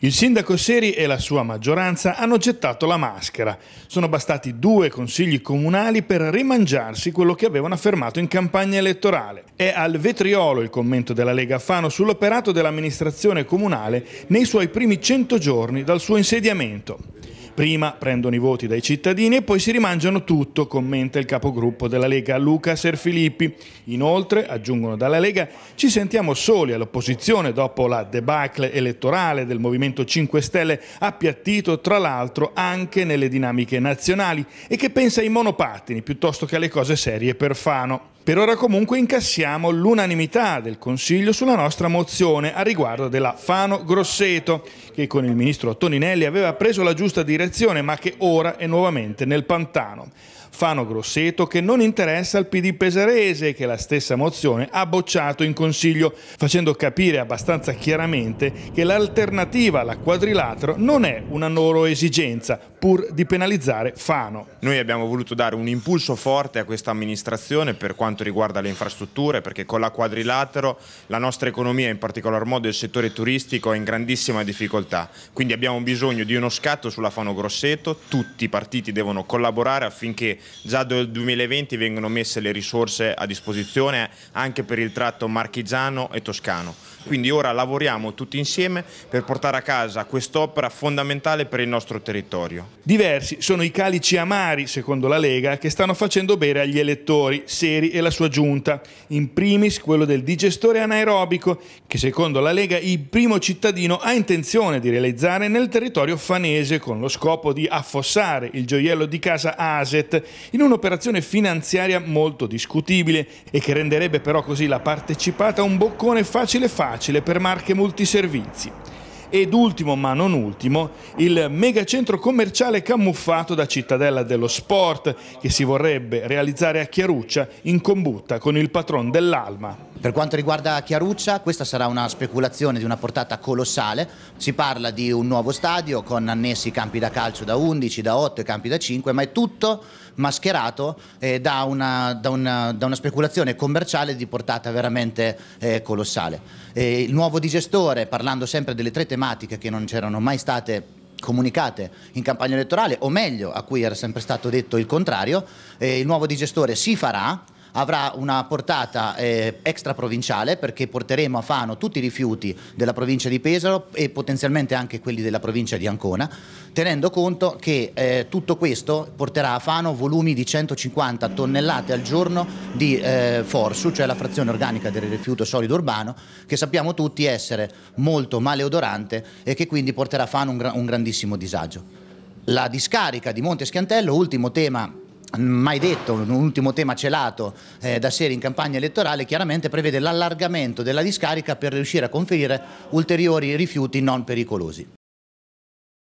Il sindaco Seri e la sua maggioranza hanno gettato la maschera. Sono bastati due consigli comunali per rimangiarsi quello che avevano affermato in campagna elettorale. È al vetriolo il commento della Lega Fano sull'operato dell'amministrazione comunale nei suoi primi 100 giorni dal suo insediamento. Prima prendono i voti dai cittadini e poi si rimangiano tutto, commenta il capogruppo della Lega Luca Serfilippi. Inoltre, aggiungono dalla Lega, ci sentiamo soli all'opposizione dopo la debacle elettorale del Movimento 5 Stelle, appiattito tra l'altro anche nelle dinamiche nazionali e che pensa ai monopattini piuttosto che alle cose serie per Fano. Per ora comunque incassiamo l'unanimità del Consiglio sulla nostra mozione a riguardo della Fano Grosseto, che con il ministro Toninelli aveva preso la giusta direzione ma che ora è nuovamente nel pantano. Fano Grosseto che non interessa al PD pesarese che la stessa mozione ha bocciato in Consiglio, facendo capire abbastanza chiaramente che l'alternativa alla quadrilatero non è una loro esigenza, pur di penalizzare Fano. Noi abbiamo voluto dare un impulso forte a questa amministrazione per quanto riguarda le infrastrutture, perché con la quadrilatero la nostra economia, in particolar modo il settore turistico, è in grandissima difficoltà. Quindi abbiamo bisogno di uno scatto sulla Fano Grosseto, tutti i partiti devono collaborare affinché già dal 2020 vengono messe le risorse a disposizione anche per il tratto marchigiano e toscano. Quindi ora lavoriamo tutti insieme per portare a casa quest'opera fondamentale per il nostro territorio. Diversi sono i calici amari, secondo la Lega, che stanno facendo bere agli elettori, Seri e la sua giunta. In primis quello del digestore anaerobico, che secondo la Lega il primo cittadino ha intenzione di realizzare nel territorio fanese con lo scopo di affossare il gioiello di casa Aset in un'operazione finanziaria molto discutibile e che renderebbe però così la partecipata un boccone facile facile per marche multiservizi. Ed ultimo ma non ultimo, il megacentro commerciale camuffato da cittadella dello sport che si vorrebbe realizzare a Chiaruccia in combutta con il patron dell'Alma. Per quanto riguarda Chiaruccia, questa sarà una speculazione di una portata colossale. Si parla di un nuovo stadio con annessi campi da calcio da 11, da 8 e campi da 5, ma è tutto mascherato eh, da, una, da, una, da, una, speculazione commerciale di portata veramente eh, colossale. E il nuovo digestore, parlando sempre delle tre tematiche che non c'erano mai state comunicate in campagna elettorale, o meglio, a cui era sempre stato detto il contrario, eh, il nuovo digestore si farà, avrà una portata eh, extraprovinciale perché porteremo a Fano tutti i rifiuti della provincia di Pesaro e potenzialmente anche quelli della provincia di Ancona, tenendo conto che eh, tutto questo porterà a Fano volumi di 150 tonnellate al giorno di eh, forsu, cioè la frazione organica del rifiuto solido urbano, che sappiamo tutti essere molto maleodorante e che quindi porterà a Fano un, gra un grandissimo disagio. La discarica di Monte Schiantello, ultimo tema mai detto, un ultimo tema celato eh, da sera in campagna elettorale, chiaramente prevede l'allargamento della discarica per riuscire a conferire ulteriori rifiuti non pericolosi.